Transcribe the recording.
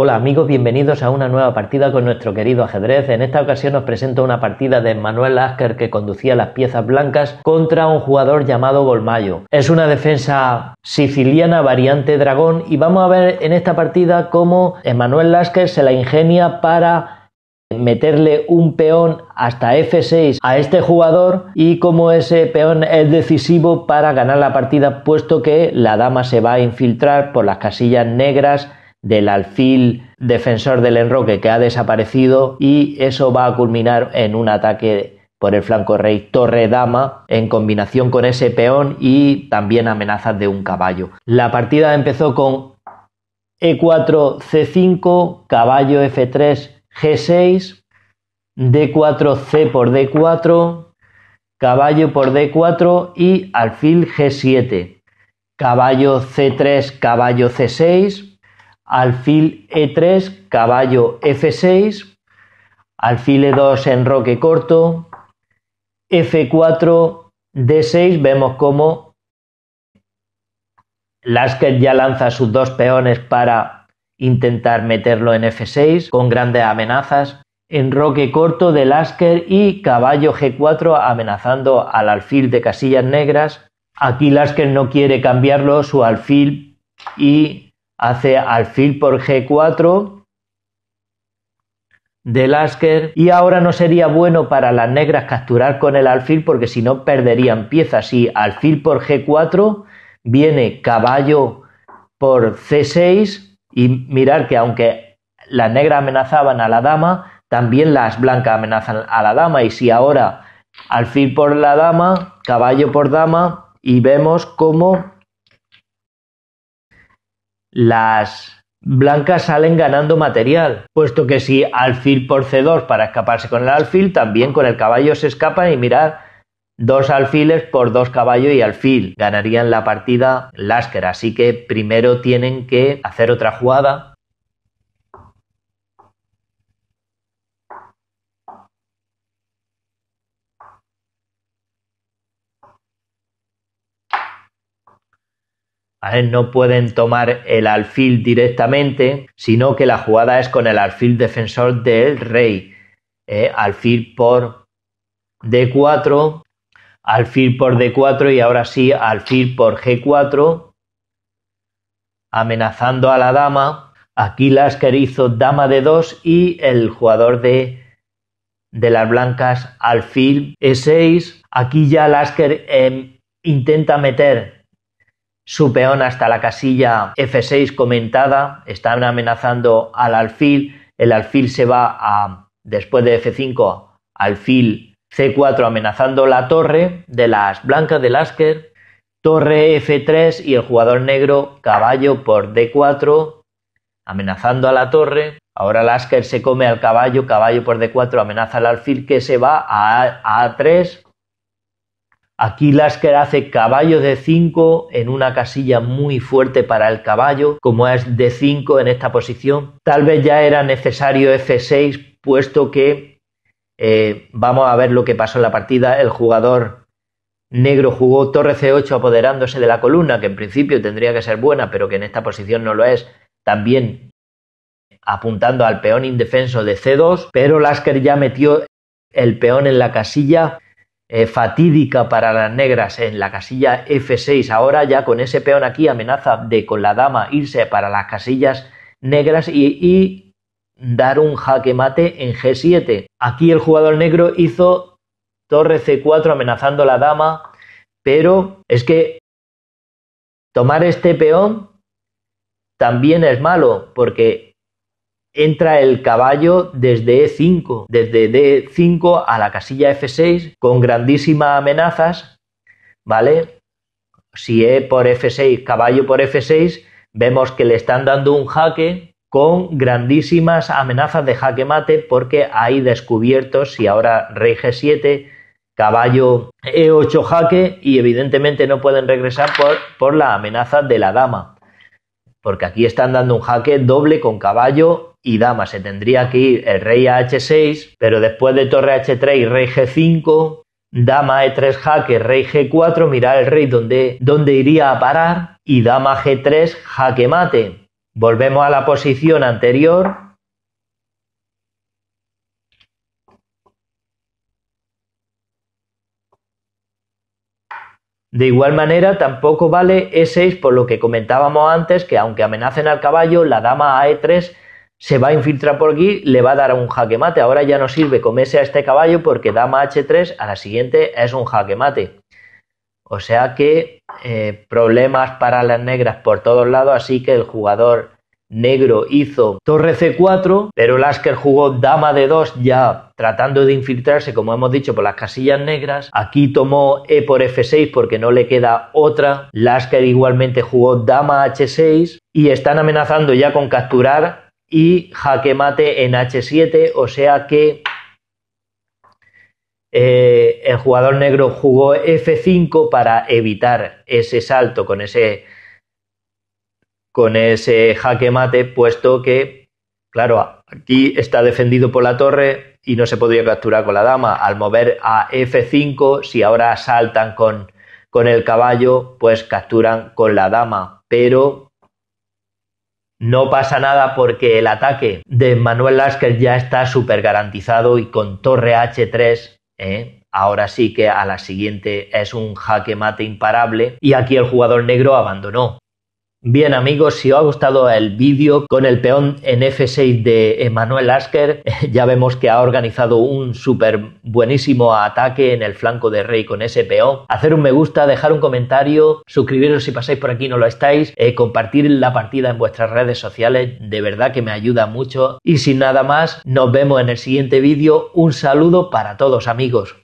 Hola amigos, bienvenidos a una nueva partida con nuestro querido ajedrez. En esta ocasión os presento una partida de Manuel Lasker que conducía las piezas blancas contra un jugador llamado Golmayo. Es una defensa siciliana variante dragón y vamos a ver en esta partida cómo Manuel Lasker se la ingenia para meterle un peón hasta F6 a este jugador y cómo ese peón es decisivo para ganar la partida puesto que la dama se va a infiltrar por las casillas negras del alfil defensor del enroque que ha desaparecido y eso va a culminar en un ataque por el flanco rey torre dama en combinación con ese peón y también amenazas de un caballo. La partida empezó con e4 c5 caballo f3 g6 d4 c por d4 caballo por d4 y alfil g7 caballo c3 caballo c6 alfil E3, caballo F6, alfil E2 roque corto, F4, D6, vemos como Lasker ya lanza sus dos peones para intentar meterlo en F6 con grandes amenazas. en roque corto de Lasker y caballo G4 amenazando al alfil de casillas negras. Aquí Lasker no quiere cambiarlo, su alfil y hace alfil por g4 de Lasker y ahora no sería bueno para las negras capturar con el alfil porque si no perderían piezas y alfil por g4 viene caballo por c6 y mirar que aunque las negras amenazaban a la dama también las blancas amenazan a la dama y si ahora alfil por la dama caballo por dama y vemos cómo las blancas salen ganando material, puesto que si alfil por c2 para escaparse con el alfil, también con el caballo se escapan y mirad, dos alfiles por dos caballos y alfil ganarían la partida Lasker, así que primero tienen que hacer otra jugada No pueden tomar el alfil directamente, sino que la jugada es con el alfil defensor del rey. Eh, alfil por D4, alfil por D4 y ahora sí alfil por G4, amenazando a la dama. Aquí Lasker hizo dama de 2 y el jugador de, las blancas alfil E6. Aquí ya Lasker eh, intenta meter su peón hasta la casilla F6 comentada. Están amenazando al alfil. El alfil se va a, después de F5, alfil C4 amenazando la torre de las blancas del Asker. Torre F3 y el jugador negro caballo por D4 amenazando a la torre. Ahora el Asker se come al caballo, caballo por D4 amenaza al alfil que se va a A3 Aquí Lasker hace caballo de 5 en una casilla muy fuerte para el caballo, como es de 5 en esta posición. Tal vez ya era necesario F6, puesto que eh, vamos a ver lo que pasó en la partida. El jugador negro jugó torre C8 apoderándose de la columna, que en principio tendría que ser buena, pero que en esta posición no lo es. También apuntando al peón indefenso de C2, pero Lasker ya metió el peón en la casilla eh, fatídica para las negras en la casilla F6. Ahora ya con ese peón aquí amenaza de con la dama irse para las casillas negras y, y dar un jaque mate en G7. Aquí el jugador negro hizo torre C4 amenazando la dama, pero es que tomar este peón también es malo porque entra el caballo desde E5, desde D5 a la casilla F6 con grandísimas amenazas, ¿vale? Si E por F6, caballo por F6, vemos que le están dando un jaque con grandísimas amenazas de jaque mate porque hay descubiertos, si ahora rey G7, caballo E8 jaque y evidentemente no pueden regresar por, por la amenaza de la dama porque aquí están dando un jaque doble con caballo y dama. Se tendría que ir el rey a h6, pero después de torre h3 y rey g5, dama e3 jaque, rey g4, mirar el rey donde, donde iría a parar y dama g3 jaque mate. Volvemos a la posición anterior. De igual manera, tampoco vale E6 por lo que comentábamos antes, que aunque amenacen al caballo, la dama a E3 se va a infiltrar por aquí, le va a dar un jaque mate. Ahora ya no sirve comerse a este caballo porque dama h3, a la siguiente es un jaque mate. O sea que eh, problemas para las negras por todos lados, así que el jugador negro hizo torre c4, pero Lasker jugó dama d 2 ya tratando de infiltrarse, como hemos dicho, por las casillas negras. Aquí tomó e por f6 porque no le queda otra. Lasker igualmente jugó dama h6 y están amenazando ya con capturar y jaque mate en H7, o sea que eh, el jugador negro jugó F5 para evitar ese salto con ese jaque mate, puesto que, claro, aquí está defendido por la torre y no se podría capturar con la dama. Al mover a F5, si ahora saltan con, con el caballo, pues capturan con la dama. Pero no pasa nada porque el ataque de Manuel Lasker ya está súper garantizado y con torre H3, ¿eh? ahora sí que a la siguiente es un jaque mate imparable y aquí el jugador negro abandonó. Bien amigos, si os ha gustado el vídeo con el peón en F6 de Emanuel Asker, ya vemos que ha organizado un súper buenísimo ataque en el flanco de rey con ese peón. Hacer un me gusta, dejar un comentario, suscribiros si pasáis por aquí y no lo estáis, eh, compartir la partida en vuestras redes sociales, de verdad que me ayuda mucho. Y sin nada más, nos vemos en el siguiente vídeo. Un saludo para todos amigos.